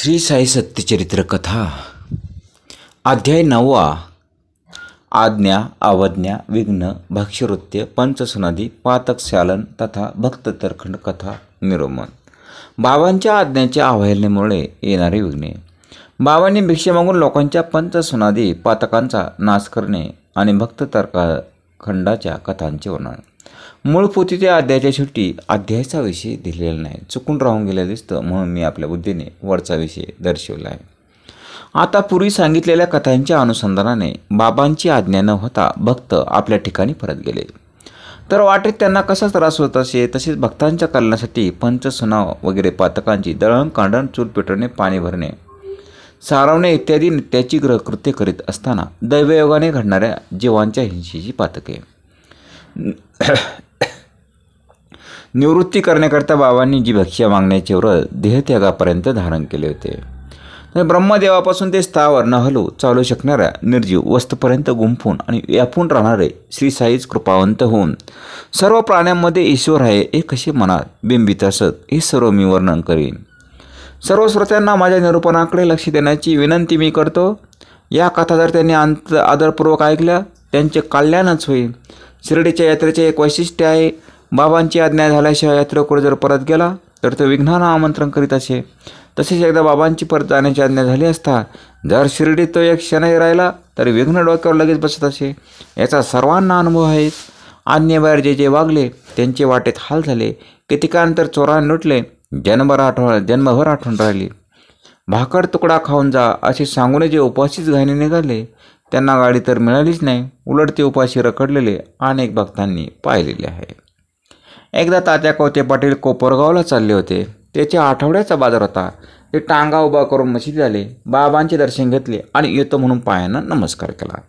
श्री साई सत्यचरित्र कथा अध्याय नववा आज्ञा अवज्ञा विघ्न पंचसुनादी पातक सालन तथा भक्ततरखंड कथा निरोमन बाबांच्या आज्ञाच्या आवाहनेमुळे येणारे विघ्ने बाबांनी भिक्षा मागून लोकांच्या पंचसुनादी पातकांचा नाश करणे आणि खंडाच्या कथांचे वर्णन मूळ पोथीच्या अध्यायाच्या शेवटी अध्यायाचा विषय दिलेला नाही चुकून राहून गेलेलं दिसतं म्हणून मी आपल्या बुद्धीने वरचा विषय दर्शवला आहे आता पूर्वी सांगितलेल्या कथांच्या अनुसंधानाने बाबांची आज्ञा न होता भक्त आपल्या ठिकाणी परत गेले तर वाटेत त्यांना कसा त्रास होत असे तसेच भक्तांच्या कल्याणासाठी पंचसुनाव वगैरे पातकांची दळण कांडण चूल पेटवणे पाणी भरणे सारवणे इत्यादी नित्याची ग्रहकृत्य करीत असताना दैवयोगाने घडणाऱ्या जीवांच्या हिंसेची पातके निवृत्ती करण्याकरता बाबांनी जी भिक्षा मागण्याचे व्रत देहत्यागापर्यंत धारण केले होते ब्रह्मदेवापासून ते स्थावर न हलू चालू शकणाऱ्या निर्जीव वस्तूपर्यंत गुंफून आणि व्यापून राहणारे श्री साईज कृपावंत होऊन सर्व प्राण्यांमध्ये ईश्वर आहे हे कसे मनात बिंबित असत हे सर्व मी वर्णन करीन सर्व श्रोत्यांना माझ्या निरूपणाकडे लक्ष देण्याची विनंती मी करतो या कथा जर त्यांनी अंत आदरपूर्वक ऐकल्या त्यांचे कल्याणच होईल शिर्डीच्या यात्रेचे एक वैशिष्ट्य आहे बाबांची आज्ञा झाल्याशिवाय यात्रेकडे जर परत गेला तर तो विघ्नानं आमंत्रण करीत असे तसेच एकदा बाबांची परत जाण्याची आज्ञा झाली असता जर शिर्डीत तो एक क्षणही राहिला तर विघ्न डोक्यावर लगेच बसत असे याचा सर्वांना अनुभव आहे आज्ञेबाहेर जे जे वागले त्यांचे वाटेत हाल झाले कितिकांतर चोरान लुटले जन्मभर आठव जन्मभर आठवण राहिली भाकर तुकडा खाऊन जा असे सांगून जे उपाशीच घाईने निघाले त्यांना गाडी तर मिळालीच नाही उलट ते उपाशी रखडलेले अनेक भक्तांनी पाहिलेले आहे एकदा तात्या कवते पाटील कोपरगावला चालले होते त्याच्या आठवड्याचा बाजार होता ते टांगा उभा करून मशीद झाले बाबांचे दर्शन घेतले आणि येतो म्हणून पायांना नमस्कार केला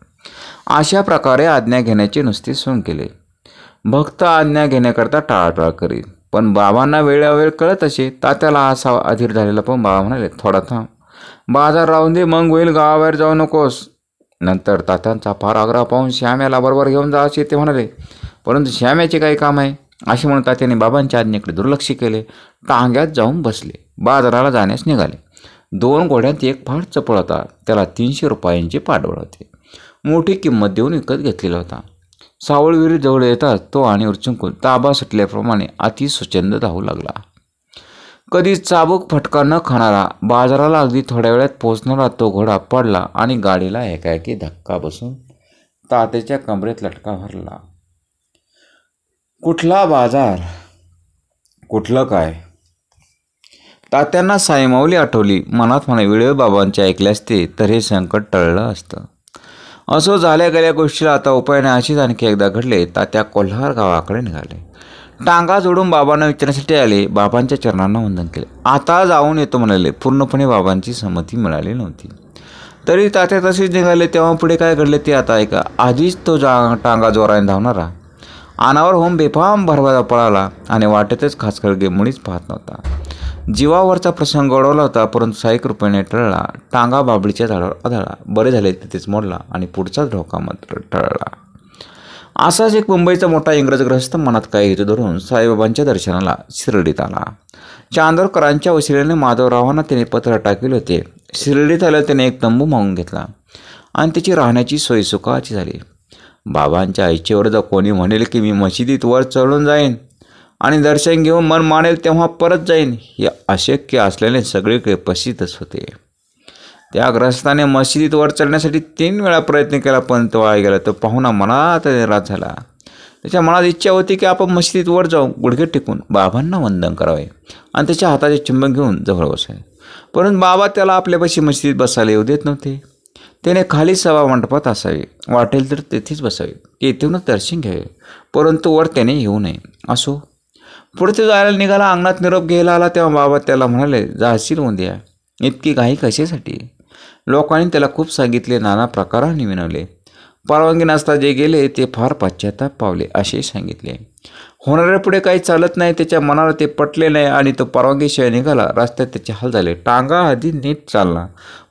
अशा प्रकारे आज्ञा घेण्याचे नुसती सोन केले भक्त आज्ञा घेण्याकरता टाळाटाळ करीत पण बाबांना वेळावेळ कळत असे तात्याला असा अधीर झालेला पण बाबा म्हणाले थोडा थांब बाजार राहून दे मग होईल गावाबाहेर जाऊ नकोस नंतर तात्यांचा फार आग्रह पाहून श्याम्याला बरोबर घेऊन जा असे ते म्हणाले परंतु श्याम्याचे काही काम आहे असे म्हणता त्याने बाबांच्या आज्ञेकडे दुर्लक्ष केले टांग्यात जाऊन बसले बाजाराला जाण्यास निघाले दोन घोड्यात एक फाट चपळ होता त्याला तीनशे रुपयांचे पाठबळ होते मोठी किंमत देऊन विकत घेतलेला होता सावळविरी जवळ येतात तो आणि उरचुंकून ताबा सुटल्याप्रमाणे अति सुचंद धावू लागला कधी चाबूक फटका न खाणारा बाजाराला अगदी थोड्या वेळात पोहोचणारा तो घोडा पडला आणि गाडीला एकाएकी धक्का बसून तात्याच्या कमरेत लटका भरला कुठला बाजार कुठलं काय तात्यांना सायमावली आठवली मनात म्हणा वेळेवर बाबांचे ऐकले असते तर हे संकट टळलं असतं असं झाल्या गेल्या गोष्टीला आता उपाय नाही अशीच आणखी एकदा घडले तात्या कोल्हार गावाकडे निघाले टांगा जोडून बाबांना विचारण्यासाठी आले बाबांच्या चरणांना वंदन केले आता जाऊन येतो म्हणाले पूर्णपणे बाबांची संमती मिळाली नव्हती तरी तात्या तसेच निघाले तेव्हा पुढे काय घडले ते आता ऐका आधीच तो जा टांगा जोराने धावणारा अनावर होम बेफाम भरभरा पळाला आणि वाटेतच खासकर गेमुळीच पाहत नव्हता जीवावरचा प्रसंग ओढवला होता परंतु साई कृपेने टळला टांगा बाबळीच्या झाडावर आधळला बरे झाले तिथेच मोडला आणि पुढचाच धोका मात्र टळला असाच एक मुंबईचा मोठा इंग्रजग्रस्त मनात काय हेतू धरून साईबाबांच्या दर्शनाला शिर्डीत आला चांदोरकरांच्या वशिलेने माधवरावांना त्याने पत्र टाकले होते शिर्डीत आल्यावर त्याने एक तंबू मागून घेतला आणि त्याची राहण्याची सोयीसुखाची झाली बाबांच्या इच्छेवर जर कोणी म्हणेल की मी मशिदीत वर चढून जाईन आणि दर्शन घेऊन मन मानेल तेव्हा परत जाईन हे अशक्य असल्याने सगळीकडे प्रसिद्धच होते त्या ग्रस्ताने मशिदीत वर चढण्यासाठी तीन वेळा प्रयत्न केला पण तो वाया गेला तो पाहुणा मनात निराश झाला त्याच्या मनात इच्छा होती की आपण मशिदीत वर जाऊ गुडघे टिकून बाबांना वंदन करावे आणि त्याच्या हाताचे चुंबन घेऊन जवळ बसावे परंतु बाबा त्याला आपल्यापाशी मशिदीत बसायला येऊ देत नव्हते त्याने खाली सभा मंडपात असावे वाटेल तर तेथेच बसावे येथूनच दर्शन घ्यावे परंतु वर त्याने येऊ नये असो पुढे तो जायला निघाला अंगणात निरोप घ्यायला आला तेव्हा बाबा त्याला म्हणाले जाशील उद्या इतकी घाई कशासाठी लोकांनी त्याला खूप सांगितले नाना प्रकाराने विनवले परवानगी नसता जे गेले ते फार पाश्चाताप पावले असे सांगितले होणाऱ्या पुढे काही चालत नाही त्याच्या मनाला ते पटले नाही आणि तो परवानगीशिवाय निघाला रस्त्यात त्याचे हाल झाले टांगा आधी नीट चालला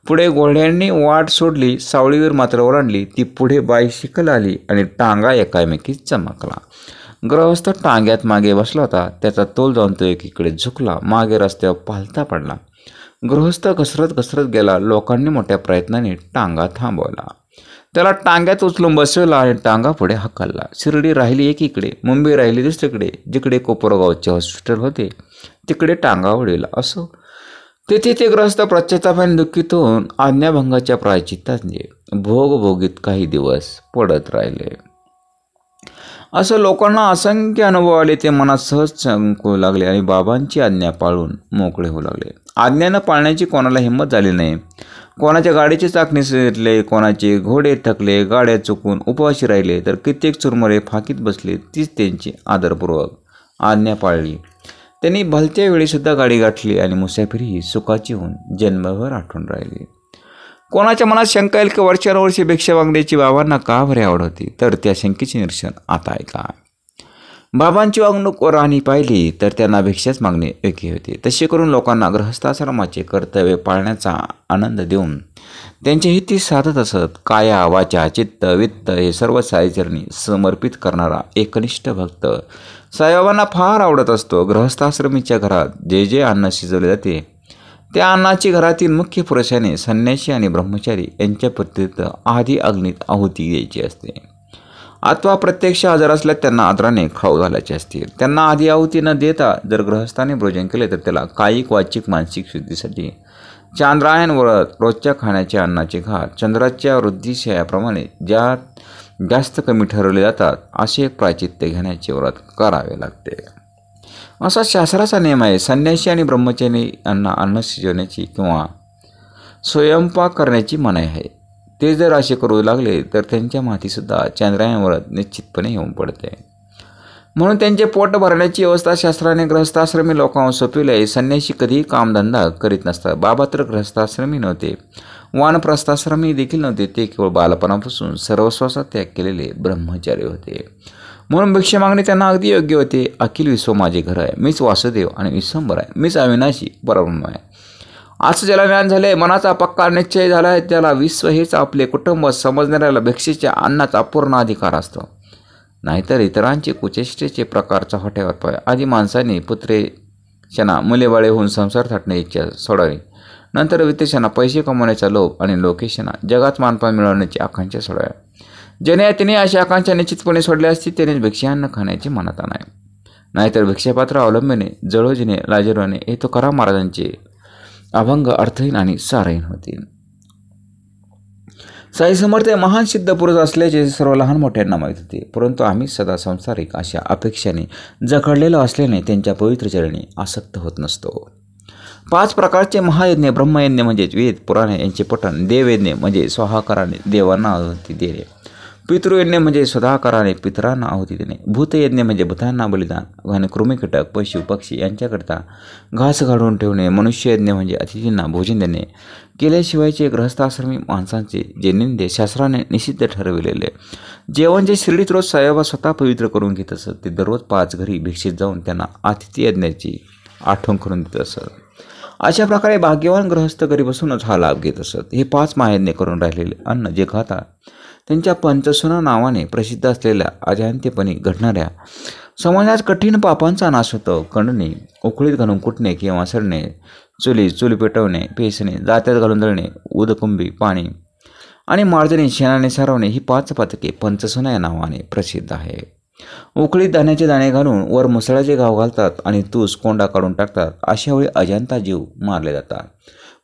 पुढे घोड्यांनी वाट सोडली सावळीवर मात्र ओलांडली ती पुढे शिकल आली आणि टांगा एकामेकी चमकला ग्रहस्थ टांग्यात मागे बसला होता त्याचा तोल जाऊन तो एकीकडे झुकला मागे रस्त्यावर पालता पडला गृहस्थ घसरत घसरत गेला लोकांनी मोठ्या प्रयत्नाने टांगा थांबवला त्याला टांग्यात उचलून बसवला आणि टांगा पुढे हकलला शिर्डी राहिली एकीकडे मुंबई राहिली दुसरीकडे जिकडे कोपरगावचे हॉस्पिटल होते तिकडे टांगा उडविला असं तेथे ते ग्रस्त प्रश्चातापाने दुःखित होऊन आज्ञाभंगाच्या प्रायचित्ताने भोग भोगीत काही दिवस पडत राहिले असं लोकांना असंख्य अनुभव आले ते मनात सहज सांगू लागले आणि बाबांची आज्ञा पाळून मोकळे होऊ लागले आज्ञानं पाळण्याची कोणाला हिंमत झाली नाही कोणाच्या गाडीचे चाकणी सिरले कोणाचे घोडे थकले गाड्या चुकून उपवाशी राहिले तर कित्येक चुरमरे फाकीत बसले तीच त्यांची आदरपूर्वक आज्ञा पाळली त्यांनी भलत्या वेळीसुद्धा गाडी गाठली आणि मुसाफिरी ही सुखाची होऊन जन्मभर आठवून राहिली कोणाच्या मनात शंका येईल की वर्षानुवर्षी भिक्षा मागण्याची बाबांना का बरी आवड होती तर त्या शंकेचे निरीक्षण आता ऐका बाबांची वागणूक राणी पाहिली तर त्यांना भिक्षाच मागणे योग्य होते तसे करून लोकांना ग्रहस्थाश्रमाचे कर्तव्य पाळण्याचा आनंद देऊन त्यांचे हिती साधत असत काया वाचा चित्त वित्त हे सर्व सायचरणी समर्पित करणारा एकनिष्ठ भक्त साहेबांना फार आवडत असतो ग्रहस्थाश्रमीच्या घरात जे जे अन्न शिजवले जाते त्या अन्नाची घरातील मुख्य पुरुषाने संन्यासी आणि ब्रह्मचारी यांच्या पद्धतीत आधी अग्नीत आहुती द्यायची असते अथवा प्रत्यक्ष आजार असल्यास त्यांना आदराने खाऊ घालायचे असते त्यांना आधी आहुती न देता जर ग्रहस्थाने भोजन केले तर त्याला कायिक वाचिक मानसिक शुद्धीसाठी चांद्रायन व्रत रोजच्या खाण्याच्या अन्नाचे घात चंद्राच्या वृद्धिशयाप्रमाणे ज्या जास्त कमी ठरवले जातात असे प्राचित्य घेण्याचे व्रत करावे लागते असा शास्त्राचा नियम आहे संन्यासी आणि ब्रह्मचारी यांना अन्न शिजवण्याची किंवा स्वयंपाक करण्याची मनाई आहे ते जर असे करू लागले तर त्यांच्या मातीसुद्धा चांद्रायन व्रत निश्चितपणे येऊन पडते म्हणून त्यांचे पोट भरण्याची व्यवस्था शास्त्राने ग्रहस्थाश्रमी लोकांवर सोपविली आहे संन्यासी कधीही कामधंदा करीत नसतात बाबा तर ग्रहस्थाश्रमी नव्हते वानप्रस्थाश्रमी देखील नव्हते ते केवळ बालपणापासून सर्वस्वाचा त्याग केलेले ब्रह्मचारी होते म्हणून भिक्षे मागणे त्यांना अगदी योग्य होते अखिल विश्व माझे घर आहे मीच वासुदेव आणि विश्वंबर आहे मीच अविनाशी परब्रह्म आहे आज ज्याला ज्ञान झाले मनाचा पक्का निश्चय झाला आहे त्याला विश्व हेच आपले कुटुंब समजणाऱ्याला भिक्षेच्या अन्नाचा पूर्ण अधिकार असतो नाहीतर इतरांचे कुचेष्टेचे प्रकारचा हॉटेवर पाय आधी माणसाने ना मुलेबाळे होऊन संसार थाटण्याची इच्छा सोडावी नंतर वितेशांना पैसे कमवण्याचा लोभ आणि लोकेशांना जगात मानपान मिळवण्याची आकांक्षा सोडाव्या ज्याने तिने अशा आकांक्षा निश्चितपणे सोडल्या असती त्याने भिक्ष्यांना खाण्याची मान्यता नाही नाहीतर भिक्षापात्र अवलंबने जळोजीने लाजरवाने हे तो करा महाराजांचे अभंग अर्थहीन आणि सारहीन होते साई समर्थ महान सिद्ध पुरुष असल्याचे सर्व लहान मोठ्यांना माहीत होते परंतु आम्ही सदा संसारिक अशा अपेक्षाने जखडलेलो असल्याने त्यांच्या पवित्र चरणी आसक्त होत नसतो पाच प्रकारचे महायज्ञ ब्रह्मयज्ञ म्हणजेच वेद पुराणे यांचे पठण देवयज्ञ म्हणजे स्वाहाकाराने देवांना आहुती देणे पितृयज्ञ म्हणजे सदाकाराने पितरांना आहुती देणे भूतयज्ञ म्हणजे भूतांना बलिदान आणि कृमिकीटक पशु पक्षी यांच्याकरता घास घालून ठेवणे मनुष्ययज्ञ म्हणजे अतिथींना भोजन देणे केल्याशिवायचे ग्रहस्थाश्रमी माणसांचे जे निंदे शास्त्राने निषिद्ध ठरविलेले जेवण जे शिर्डीत रोज सायाबा स्वतः पवित्र करून घेत असत ते दररोज पाच घरी भिक्षित जाऊन त्यांना अतिथी यज्ञाची आठवण करून देत असत अशा प्रकारे भाग्यवान ग्रहस्थ बसूनच हा लाभ घेत असत हे पाच मायेने करून राहिलेले अन्न जे खातात त्यांच्या पंचसुना नावाने प्रसिद्ध असलेल्या अजांत्यपणे घडणाऱ्या समाजात कठीण पापांचा नाश होतो कणणे उकळीत घालून कुटणे किंवा सरणे चुली चुली पेटवणे पेसणे दात्यात घालून दळणे उदकुंबी पाणी आणि मार्जने शेणाने सारवणे ही पाच पातके पंचसुना या नावाने प्रसिद्ध आहे उकळीत धान्याचे दाणे घालून वर मुसळाचे घाव घालतात आणि तूस कोंडा काढून टाकतात अशावेळी अजंता जीव मारले जातात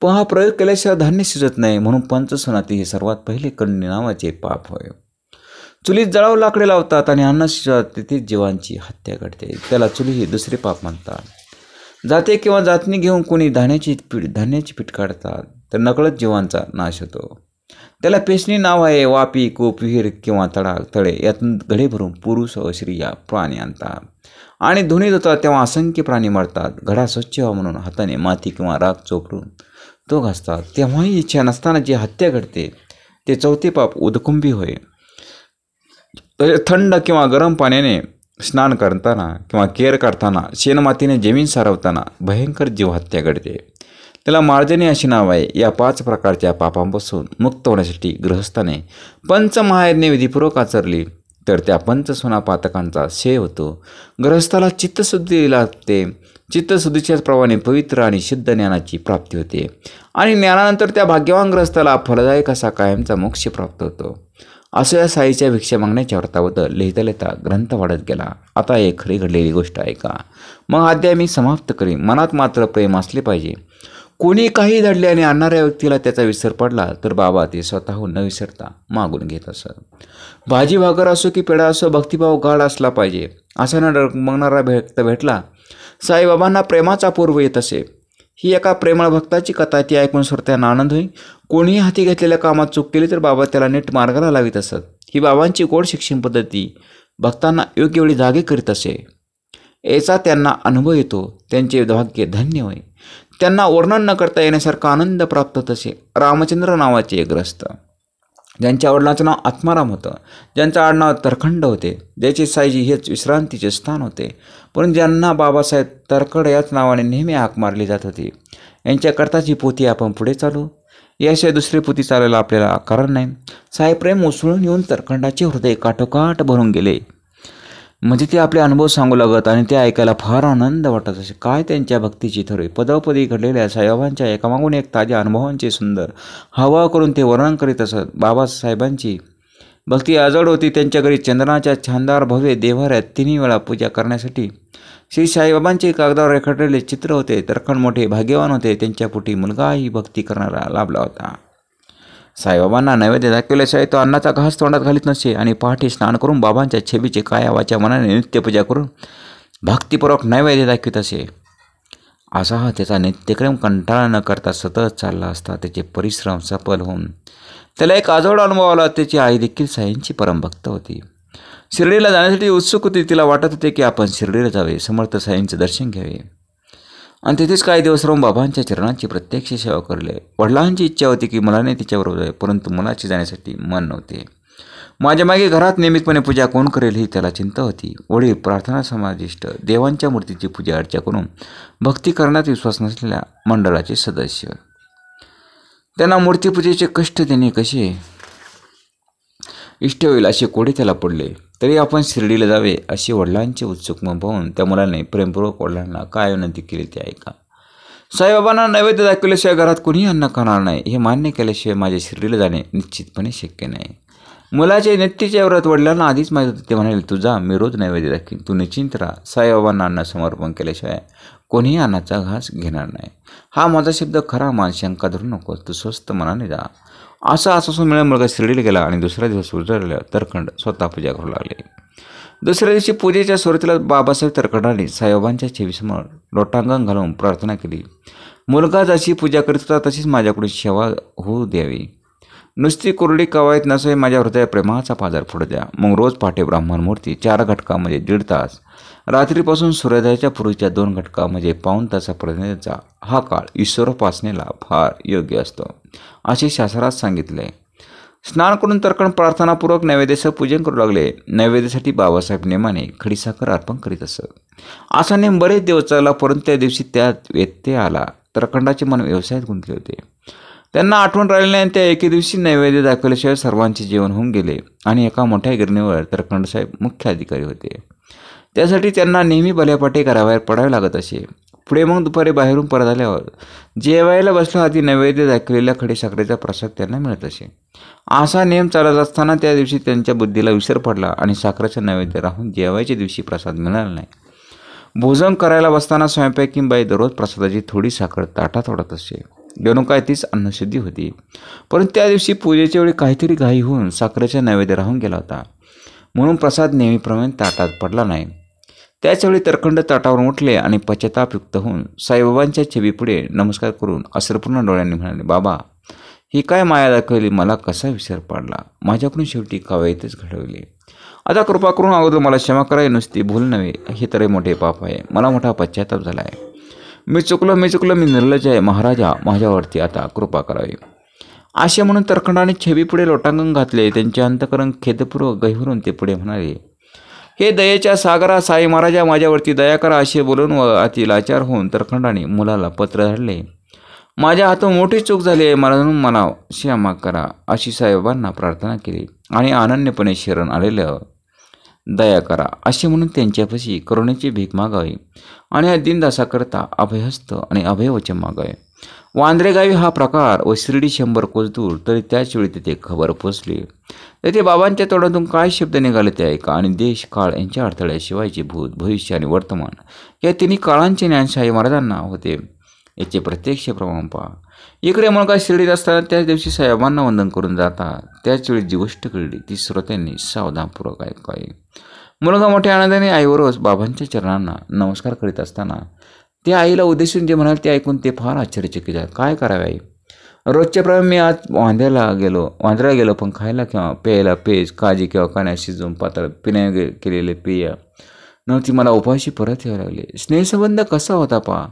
पण हा प्रयोग केल्याशिवाय धान्य शिजत नाही म्हणून पंचसनाती हे सर्वात पहिले कंडी नावाचे पाप होय चुलीत जळाव लाकडे लावतात आणि अन्न शिजतात तिथे जीवांची हत्या घडते त्याला चुली हे दुसरे पाप म्हणतात जाते किंवा जातनी घेऊन कोणी धान्याची पीठ धान्याची पीठ काढतात तर नकळत जीवांचा नाश होतो त्याला पेशणी नाव आहे वापी कोप विहीर किंवा तडा तळे यातून घडे भरून पुरुष व स्त्रिया प्राणी आणतात आणि ध्वनी देतात तेव्हा असंख्य प्राणी मरतात घडा स्वच्छ व्हावा म्हणून हाताने माती किंवा राग चोपडून तो घासतात तेव्हाही इच्छा नसताना जी हत्या घडते ते चौथे पाप उदकुंबी होय थंड किंवा गरम पाण्याने स्नान करताना किंवा केअर करताना शेणमातीने जमीन सारवताना भयंकर जीवहत्या घडते त्याला मार्जनी असे नाव आहे या पाच प्रकारच्या पापांपासून मुक्त होण्यासाठी ग्रहस्थाने पंचमहायज्ञ विधीपूर्वक आचरली तर त्या पंचसुना पातकांचा क्षय होतो ग्रहस्थाला चित्तशुद्धी लागते चित्तशुद्धीच्याच प्रमाणे पवित्र आणि शुद्ध ज्ञानाची प्राप्ती होते आणि ज्ञानानंतर त्या भाग्यवान ग्रहस्थाला फलदायक असा कायमचा मोक्ष प्राप्त होतो असं या साईच्या भिक्षा मागण्याच्या अर्थाबद्दल लिहिता लिहिता ग्रंथ वाढत गेला आता एक खरी घडलेली गोष्ट आहे का मग अध्याय मी समाप्त करीन मनात मात्र प्रेम असले पाहिजे कोणी काही आणि आणणाऱ्या व्यक्तीला त्याचा विसर पडला तर बाबा ते स्वतःहून न विसरता मागून घेत असत भाजी भाकर असो की पेढा असो भक्तिभाव गाढ असला पाहिजे असा न डगमगणारा भक्त भेटला साईबाबांना प्रेमाचा पूर्व येत असे ही एका प्रेमळ भक्ताची कथा ती ऐकून स्वतःना आनंद होई कोणीही हाती घेतलेल्या कामात चूक केली तर बाबा त्याला नीट मार्गाला लावित असत ही बाबांची गोड शिक्षण पद्धती भक्तांना योग्य वेळी जागे करीत असे याचा त्यांना अनुभव येतो त्यांचे भाग्य धन्य होय त्यांना वर्णन न करता येण्यासारखा आनंद प्राप्त तसे रामचंद्र नावाचे एक ग्रस्त ज्यांच्या वडिलांचं नाव आत्माराम होतं ज्यांचं आडनाव तरखंड होते ज्याचे साईजी हेच विश्रांतीचे स्थान होते पण ज्यांना बाबासाहेब तरखड याच नावाने नेहमी हाक मारली जात होती यांच्याकरताची पोथी आपण पुढे चालू याशिवाय दुसरी पोथी चालायला आपल्याला कारण नाही प्रेम उसळून येऊन तरखंडाचे हृदय काठोकाठ भरून गेले म्हणजे ते आपले अनुभव सांगू लागत आणि ते ऐकायला फार आनंद वाटत असे काय त्यांच्या भक्तीची थोरे पदोपदी घडलेल्या साहेबांच्या एकामागून एक ताज्या अनुभवांचे सुंदर हवा करून ते वर्णन करीत असत बाबासाहेबांची भक्ती आजड होती त्यांच्या घरी चंद्राच्या छानदार भव्य देवाऱ्यात तिन्ही वेळा पूजा करण्यासाठी श्री साईबाबांचे कागदावर रेखाटलेले चित्र होते तरखण मोठे भाग्यवान होते त्यांच्या पुटी मुलगाही भक्ती करणारा लाभला होता साईबाबांना नैवेद्य दाखवल्याशिवाय तो अन्नाचा घास तोंडात घालीत नसे आणि पहाटे स्नान करून बाबांच्या छेबीचे कायावाच्या मनाने नित्यपूजा करून भक्तिपूर्वक नैवेद्य दाखवित असे असा हा त्याचा नित्यक्रम कंटाळा न करता सतत चालला असता त्याचे परिश्रम सफल होऊन त्याला एक आजोड अनुभव आला त्याची आई देखील साईंची परमभक्त होती शिर्डीला जाण्यासाठी उत्सुक होती तिला वाटत होते की आपण शिर्डीला जावे समर्थ साईंचे दर्शन घ्यावे आणि तिथेच काही दिवस राहून बाबांच्या चरणांची प्रत्यक्ष सेवा करले वडिलांची इच्छा होती की मुलाने तिच्याबरोबर जाय परंतु मुलाचे जाण्यासाठी मन नव्हते माझ्या मागे घरात नियमितपणे पूजा कोण करेल ही त्याला चिंता होती वडील प्रार्थना समाधिष्ट देवांच्या मूर्तीची पूजा अर्चा करून भक्ती करण्यात विश्वास नसलेल्या मंडळाचे सदस्य त्यांना मूर्तीपूजेचे कष्ट देणे कसे इष्ट होईल असे कोडे त्याला पडले तरी आपण शिर्डीला जावे अशी वडिलांचे उत्सुक मन पाहून त्या मुलाने प्रेमपूर्वक वडिलांना काय विनंती केली ते ऐका साईबाबांना नैवेद्य दाखवल्याशिवाय घरात कोणीही अन्न खाणार नाही हे मान्य केल्याशिवाय माझ्या शिर्डीला जाणे निश्चितपणे शक्य नाही मुलाचे नित्यच्या व्रत वडिलांना आधीच माहीत होते ते म्हणाले तुझा मी रोज नैवेद्य दाखवीन तू निश्चिंत राहा साईबाबांना अन्न समर्पण केल्याशिवाय कोणीही अन्नाचा घास घेणार नाही हा माझा शब्द खरा मान शंका धरू नको तू स्वस्त मनाने जा असा आश्वासन मिळाला मुलगा शिर्डीला गेला आणि दुसऱ्या दिवस उजळला तरखंड स्वतः पूजा करू लागले दुसऱ्या दिवशी पूजेच्या सुरुवातीला बाबासाहेब तरखंडाने साहेबांच्या छेवीसमोर लोटांगण घालून प्रार्थना केली मुलगा जशी पूजा करीत होता तशीच माझ्याकडून सेवा होऊ द्यावी नुसती कुरडी कवायत नसे माझ्या हृदय प्रेमाचा पाजार फुडू द्या मग रोज पहाटे ब्राह्मण मूर्ती चार घटका म्हणजे दीड तास रात्रीपासून सूर्योदयाच्या पूर्वीच्या दोन घटका म्हणजे तासा तासापर्यंतचा हा काळ ईश्वरोपासनेला फार योग्य असतो असे शास्त्रात सांगितले स्नान करून तर्कण प्रार्थनापूर्वक नैवेद्याचं पूजन करू लागले नैवेद्यासाठी बाबासाहेब नेमाने खडीसाखर अर्पण करीत असत असा नेम बरेच दिवस चालला परंतु त्या दिवशी त्यात व्यत्यय आला तरखंडाचे मन व्यवसायात गुंतले होते त्यांना आठवण राहिली आणि त्या एके दिवशी नैवेद्य दाखवल्याशिवाय सर्वांचे जीवन होऊन गेले आणि एका मोठ्या गिरणीवर तर्कंडसाहेब मुख्य अधिकारी होते त्यासाठी त्यांना नेहमी बल्यापाटे कराव्या पडावे लागत असे पुढे मग दुपारी बाहेरून परत आल्यावर जेवायला बसल्या आधी नैवेद्य दाखवलेल्या खडे साखरेचा प्रसाद त्यांना मिळत असे असा नियम चालत असताना त्या दिवशी त्यांच्या बुद्धीला विसर पडला आणि साखरेचा नैवेद्य राहून जेवायच्या दिवशी प्रसाद मिळाला नाही भोजन करायला बसताना स्वयंपाक बाई दररोज प्रसादाची थोडी साखर ताटात ओढत असे जणू काय तीच अन्नशुद्धी होती परंतु त्या दिवशी पूजेच्या वेळी काहीतरी घाई होऊन साखरेच्या नैवेद्य राहून गेला होता म्हणून प्रसाद नेहमीप्रमाणे ताटात पडला नाही त्याचवेळी तरखंड ताटावर उठले आणि पश्चातापयुक्त होऊन साईबाबांच्या छबीपुढे नमस्कार करून असरपूर्ण डोळ्यांनी म्हणाले बाबा ही काय माया दाखवली मला कसा विसर पाडला माझ्याकडून शेवटी काव्यातच घडवली आता कृपा करून अगोदर मला क्षमा करावी नुसती भूल नव्हे हे तर मोठे पाप आहे मला मोठा पश्चाताप झाला आहे मी चुकलो मी चुकलो मी निर्लज आहे महाराजा माझ्यावरती आता कृपा करावी असे म्हणून तरखंडाने छबीपुढे लोटांगण घातले त्यांचे अंतकरण खेदपूर्वक गहिवरून ते पुढे म्हणाले हे दयेच्या सागरा साई महाराजा माझ्यावरती दया करा असे बोलून व लाचार होऊन तरखंडाने मुलाला पत्र धाडले माझ्या हातून मोठी चूक झाली आहे म्हणून मला क्षमा करा अशी साहेबांना प्रार्थना केली आणि अनन्यपणे शरण आलेलं दया करा असे म्हणून त्यांच्यापाशी करुणेची भीक मागावी आणि या दिनदासाकरता अभयहस्त आणि अभयवचन मागावे वांद्रेगावी हा प्रकार व शिर्डी शंभर कोस दूर तरी त्याचवेळी तिथे खबर पोचली तेथे बाबांच्या तोंडातून काय शब्द निघाले ते ऐका आणि देश काळ यांच्या अडथळ्याशिवायचे भूत भविष्य आणि वर्तमान या तिन्ही काळांचे ज्ञानशाही महाराजांना होते याचे प्रत्यक्ष प्रमाण पहा इकडे मुलगा शिर्डीत असताना त्याच दिवशी साहेबांना वंदन करून त्याच त्याचवेळी जी गोष्ट कळली ती श्रोत्यांनी सावधानपूर्वक ऐकावी मुलगा मोठ्या आनंदाने आईवरच बाबांच्या चरणांना नमस्कार करीत असताना ते आईला उद्देशून जे म्हणाल ते ऐकून ते फार आश्चर्यचकित आहे काय करावे आई रोजच्या प्रमाणे मी आज वांद्याला गेलो वांद्याला गेलो पण खायला किंवा प्यायला पेज काजी किंवा कण्या शिजवून पातळ पिण्या केलेले पेय ती मला उपाशी परत यावी लागले स्नेहसंबंध कसा होता पा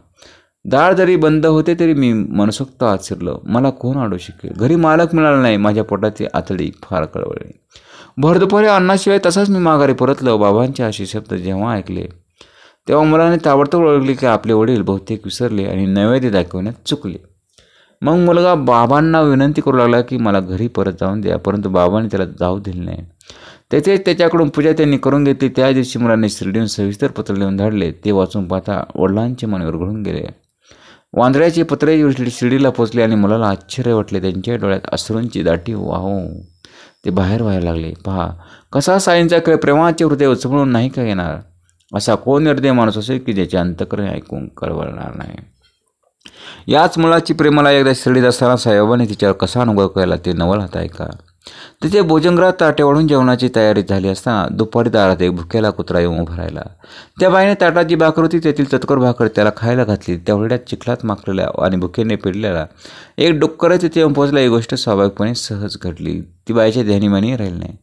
दाळ जरी बंद होते तरी मी मनसोक्त आचरलो मला कोण आडू शकेल घरी मालक मिळाला नाही माझ्या पोटाची आतडी फार कळवळली भरदुपारी अन्नाशिवाय तसाच मी माघारी परतलो बाबांचे असे शब्द जेव्हा ऐकले तेव्हा मुलाने ताबडतोब ओळखले की आपले वडील बहुतेक विसरले आणि नैवेद्य दाखवण्यात चुकले मग मुलगा बाबांना विनंती करू लागला की मला घरी परत जाऊन द्या परंतु बाबांनी त्याला जाऊ दिले नाही तेथे त्याच्याकडून पूजा त्यांनी करून घेतली त्या दिवशी मुलाने शिर्डीहून सविस्तर पत्र लिहून धाडले ते वाचून पाहता वडिलांचे मन विरघळून गेले वांदऱ्याचे पत्रे शिर्डीला पोचले आणि मुलाला आश्चर्य वाटले त्यांच्या डोळ्यात अश्रूंची दाटी वाहो ते बाहेर व्हायला लागले पहा कसा साईंचा खेळ प्रेमाचे हृदय उचमळून नाही का येणार असा कोण निर्दय माणूस असेल की ज्याचे अंतकरण ऐकून कळवळणार नाही याच मुलाची प्रेमाला एकदा शिर्डीत असताना साहेबाने तिच्यावर कसा अनुभव केला ते नवल हात ऐका तिथे भोजनग्रात ताटेवाढून जेवणाची तयारी झाली असता दुपारी दारात एक भुकेला कुत्रा येऊन उभा राहिला त्या बाईने ताटाची भाकर होती तेथील तत्कर भाकर त्याला खायला घातली तेवढ्यात चिखलात माकलेल्या आणि भुकेने पिडलेला एक डुक्कर तिथे येऊन पोहोचला ही गोष्ट स्वाभाविकपणे सहज घडली ती बाईच्या ध्यानीमानी राहिली नाही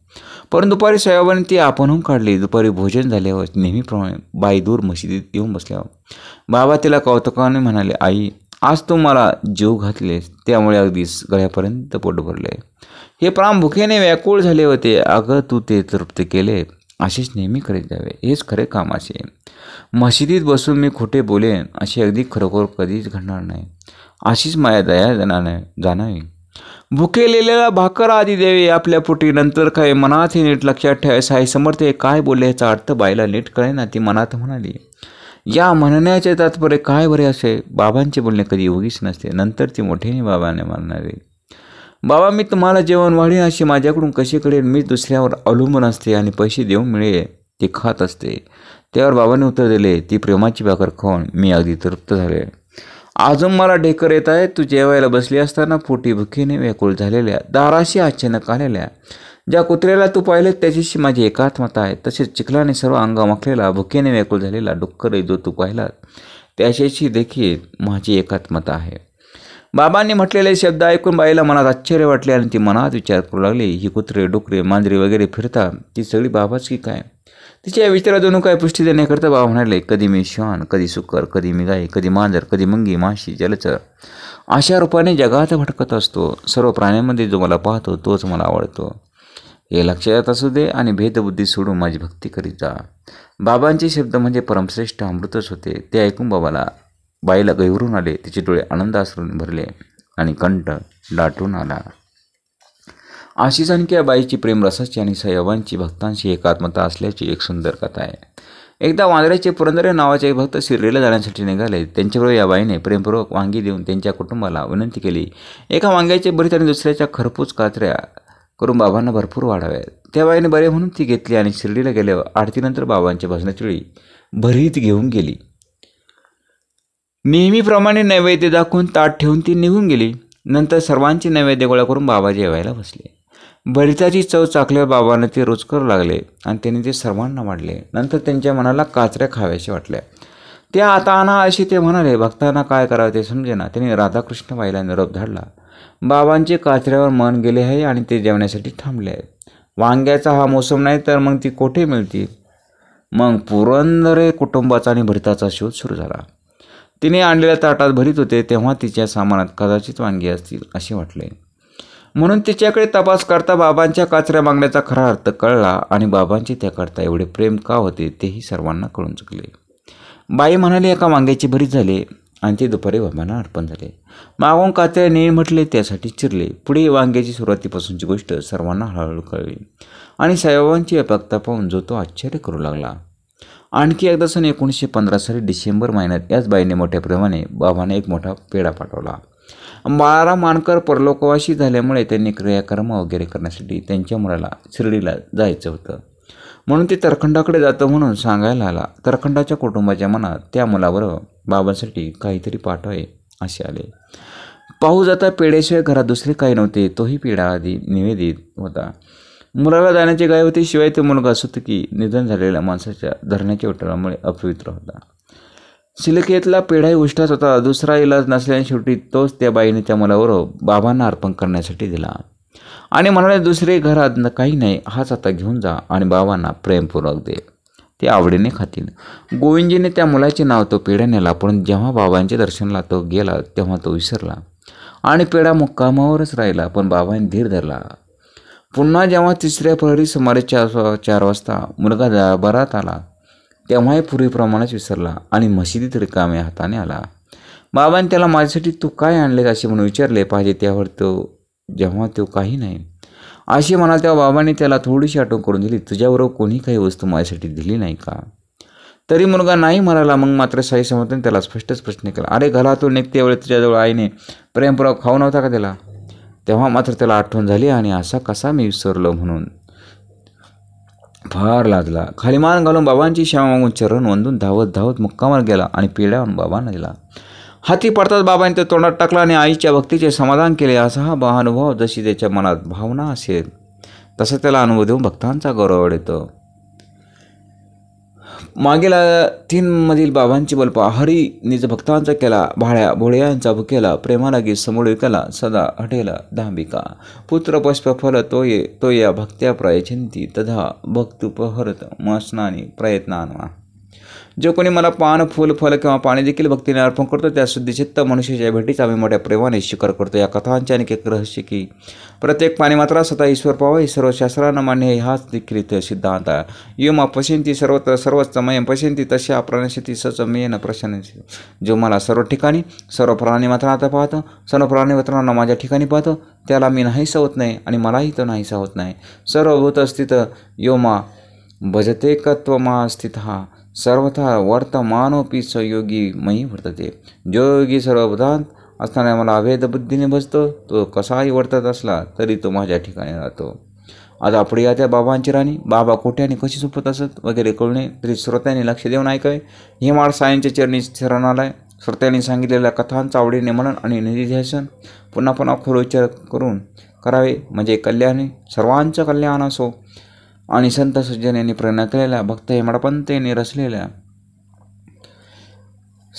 पण दुपारी सोयाबीन ती आपणहून काढली दुपारी भोजन झाल्यावर नेहमीप्रमाणे बाई दूर मशिदीत येऊन बसल्यावर बाबा तिला कौतुकाने म्हणाले आई आज तू मला जीव घातलेस त्यामुळे अगदी गळ्यापर्यंत पोट भरले हे भुकेने व्याकुळ झाले होते अगं तू ते तृप्त केले असेच नेहमी करीत जावे हेच खरे काम असे मशिदीत बसून मी खोटे बोलेन असे अगदी खरोखर कधीच घडणार नाही अशीच माया दया जाणार नाही जाणावी भुकेलेल्याला भाकर आधी देवे आपल्या पोटी नंतर काय मनात हे नीट लक्षात ठेवायचं आहे समर्थ काय बोलले याचा अर्थ बाईला नीट कळेना ती मनात म्हणाली या म्हणण्याचे तात्पर्य काय बरे असे बाबांचे बोलणे कधी उगीच नसते नंतर ती मोठेने बाबाने मारणारे बाबा मी तुम्हाला जेवण वाढेन अशी माझ्याकडून कशी कळेल मी दुसऱ्यावर अवलंबून असते आणि पैसे देऊन मिळे ते खात असते त्यावर बाबाने उत्तर दिले ती प्रेमाची भाकर खाऊन मी अगदी तृप्त झाले अजून मला ढेकर येत आहे तू जेवायला बसली असताना पोटी भुकीने व्याकुळ झालेल्या दाराशी अचानक आलेल्या ज्या कुत्र्याला तू पाहिले त्याच्याशी माझी एकात्मता आहे तसेच चिखलाने सर्व मखलेला भुकेने व्याकुळ झालेला डुक्कर जो तू पाहिलात त्याच्याशी देखील माझी एकात्मता आहे बाबांनी म्हटलेले शब्द ऐकून बाईला मनात आश्चर्य वाटले आणि ती मनात विचार करू लागली ही कुत्रे डुकरे मांजरी वगैरे फिरता ती सगळी बाबाच की काय तिच्या विचारा जणू काय पुष्टी देण्याकरता बाबा म्हणाले कधी मी श्वान कधी सुकर कधी मी गाय कधी मांजर कधी मंगी माशी जलचर अशा रूपाने जगात भटकत असतो सर्व प्राण्यांमध्ये जो मला पाहतो तोच मला आवडतो हे लक्षात असू दे आणि भेदबुद्धी सोडून माझी भक्ती करीत जा बाबांचे शब्द म्हणजे परमश्रेष्ठ अमृतच होते ते ऐकून बाबाला बाईला गैवरून आले तिचे डोळे आनंद भरले आणि कंठ दाटून आला आशिष आणखी या बाईची रसाची आणि सयवांची भक्तांशी एकात्मता असल्याची एक सुंदर कथा आहे एकदा वांद्र्याचे पुरंदरे नावाचे एक भक्त शिर्डीला जाण्यासाठी निघाले त्यांच्याबरोबर या बाईने प्रेमपूर्वक वांगी देऊन त्यांच्या कुटुंबाला विनंती केली एका वांग्याचे भरीत आणि दुसऱ्याच्या खरपूस कात्र्या करून बाबांना भरपूर वाढाव्यात त्या बाईने बरे म्हणून ती घेतली आणि शिर्डीला गेल्यावर आरतीनंतर बाबांच्या भजनाची वेळी भरीत घेऊन गेली नेहमीप्रमाणे नैवेद्य दाखवून ताट ठेवून ती निघून गेली नंतर सर्वांची नैवेद्य गोळा करून बाबा जेवायला बसले भरिताची चव चाकल्यावर बाबांना ते रोज करू लागले आणि त्यांनी ते सर्वांना वाढले नंतर त्यांच्या मनाला काचऱ्या खाव्याशी वाटल्या त्या आता आणा अशी ते म्हणाले भक्तांना काय करावं ते समजेना त्यांनी राधाकृष्ण बाईला निरोप धाडला बाबांचे काचऱ्यावर मन गेले आहे आणि ते जेवण्यासाठी थांबले आहे वांग्याचा हा मोसम नाही तर मग ती कोठे मिळतील मग पुरंदरे कुटुंबाचा आणि भरिताचा शोध सुरू झाला तिने आणलेल्या ताटात भरीत होते तेव्हा तिच्या सामानात कदाचित वांगी असतील असे वाटले म्हणून तिच्याकडे तपास करता बाबांच्या काचऱ्या मागण्याचा खरा अर्थ कळला आणि बाबांचे त्याकरता एवढे प्रेम का होते तेही सर्वांना कळून चुकले बाई म्हणाली एका वांग्याची भरीत झाले आणि ते दुपारी बाबांना अर्पण झाले मागून कात्र्या ने म्हटले त्यासाठी चिरले पुढे वांग्याची सुरुवातीपासूनची गोष्ट सर्वांना हळूहळू कळली आणि साईबाबांची अपक्ता पाहून जो तो आश्चर्य करू लागला आणखी एकदा सन एकोणीसशे पंधरा साली डिसेंबर महिन्यात याच बाईने मोठ्या प्रमाणे बाबाने एक मोठा पेढा पाठवला बाळाराम मानकर परलोकवाशी झाल्यामुळे त्यांनी क्रियाकर्म वगैरे करण्यासाठी त्यांच्या मुलाला शिर्डीला जायचं होतं म्हणून ते तरखंडाकडे जातं म्हणून सांगायला आला तरखंडाच्या कुटुंबाच्या मनात त्या मुलावर बाबांसाठी काहीतरी पाठवावे असे आले पाहू जाता पेढेशिवाय घरात दुसरे काही नव्हते तोही पेढा आधी निवेदित होता मुलाला जाण्याची गाय होती शिवाय ते मुलगा की निधन झालेल्या माणसाच्या धरण्याच्या उठारामुळे अपवित्र होता सिलकेतला पेढाही उष्टाच होता दुसरा इलाज नसल्याने शेवटी तोच त्या बाईने त्या मुलाबरोबर बाबांना अर्पण करण्यासाठी दिला आणि म्हणाले दुसरे घरात काही नाही हाच आता घेऊन जा आणि बाबांना प्रेमपूर्वक दे ते आवडीने खातील गोविंदजीने त्या मुलाचे नाव तो नेला पण जेव्हा बाबांच्या दर्शनला तो गेला तेव्हा तो विसरला आणि पेढा मुक्कामावरच राहिला पण बाबांनी धीर धरला पुन्हा जेव्हा तिसऱ्या प्रहरी सुमारे चार चार वाजता मुलगा दरबारात आला तेव्हाही पूर्वीप्रमाणेच विसरला आणि मशिदीत रिकामे हाताने आला बाबांनी त्याला माझ्यासाठी तू काय आणलेस असे म्हणून विचारले पाहिजे त्यावर तो जेव्हा तो काही नाही अशी म्हणा तेव्हा बाबांनी त्याला थोडीशी आठवण करून दिली तुझ्याबरोबर कोणी काही वस्तू माझ्यासाठी दिली नाही का तरी मुलगा नाही म्हणाला मग मात्र साई समर्थन त्याला स्पष्टच प्रश्न केला अरे घरातून निघते वेळी तुझ्याजवळ आईने प्रेमपुराव खाऊ नव्हता का त्याला तेव्हा मात्र त्याला आठवण झाली आणि असा कसा मी विसरलो म्हणून फार लाजला खाली मान घालून बाबांची श्यामा मागून चरण वंदून धावत धावत मुक्कामावर गेला आणि पिढ्या बाबांना दिला हाती पडताच बाबांनी त्या तोंडात टाकला आणि आईच्या भक्तीचे समाधान केले असा हा महानुभाव जशी त्याच्या मनात भावना असेल तसा त्याला अनुभव देऊन भक्तांचा गौरव येतो मागेला मधील बाबांची बल्पा हरी निज भक्तांचा केला भाळ्या भोळ्यांचा भुकेला प्रेमालागी समोर विकला सदा हटेला दांबिका पुत्र पुष्प फल तोये तोया भक्त्या प्रायचिंती तधा भक्तुपहरत मासनानी प्रयत्नानवा जो कोणी मला पान फुल फल किंवा पाणी देखील भक्तीने अर्पण करतो त्या शुद्धिचित्त मनुष्याच्या भेटीचा आम्ही मोठ्या प्रेमाने शिकार करतो या कथांचे आणि एक रहस्य की प्रत्येक पाणी मात्र स्वतः ईश्वर पाव हे सर्व शास्त्रानं मान्य हाच देखील इथे सिद्धांत आहे यम अपशंती सर्वत्र सर्वच मयम पशंती तशा सच मेन प्रशन जो मला सर्व ठिकाणी सर्व प्राणी आता पाहतो सर्व प्राणी मात्रांना माझ्या ठिकाणी पाहतो त्याला मी नाहीसा होत नाही आणि मलाही तो नाहीसा होत नाही सर्वभूत अस्तित्व यो मा भजतेकत्व कत्वमा स्थित हा सर्वथा वर्तमानोपी सहयोगी मयी वर्तते जो योगी सर्वप्रधान असताना मला अभेद बुद्धीने बसतो तो कसाही वर्तत असला तरी तो माझ्या ठिकाणी राहतो आज या त्या बाबांची राणी बाबा कुठे आणि कशी सुपत असत वगैरे कळणे तरी श्रोत्यांनी लक्ष देऊन ऐकावे हे माळ चरणी शरण श्रोत्यांनी सांगितलेल्या कथांचा आवडीने मनन आणि ध्यासन पुन्हा पुन्हा खोल विचार करून करावे म्हणजे कल्याणी सर्वांचं कल्याण असो आणि संत सज्जन यांनी प्रेरणा केलेल्या भक्त हेमाडपंत यांनी रचलेल्या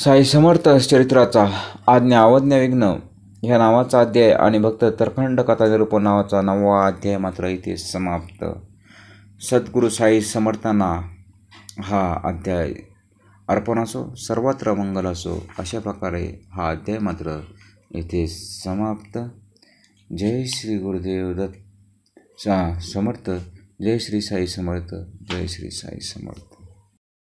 साई समर्थ चरित्राचा आज्ञा अवज्ञा विघ्न ह्या नावाचा अध्याय आणि भक्त तर्खंड कथा निरूपण नावाचा नववा अध्याय मात्र इथे समाप्त सद्गुरू साई समर्थांना हा अध्याय अर्पण असो सर्वत्र मंगल असो अशा प्रकारे हा अध्याय मात्र इथे समाप्त जय श्री गुरुदेव दत्त समर्थ जय श्री साई समर्थ जय श्री साई समर्थ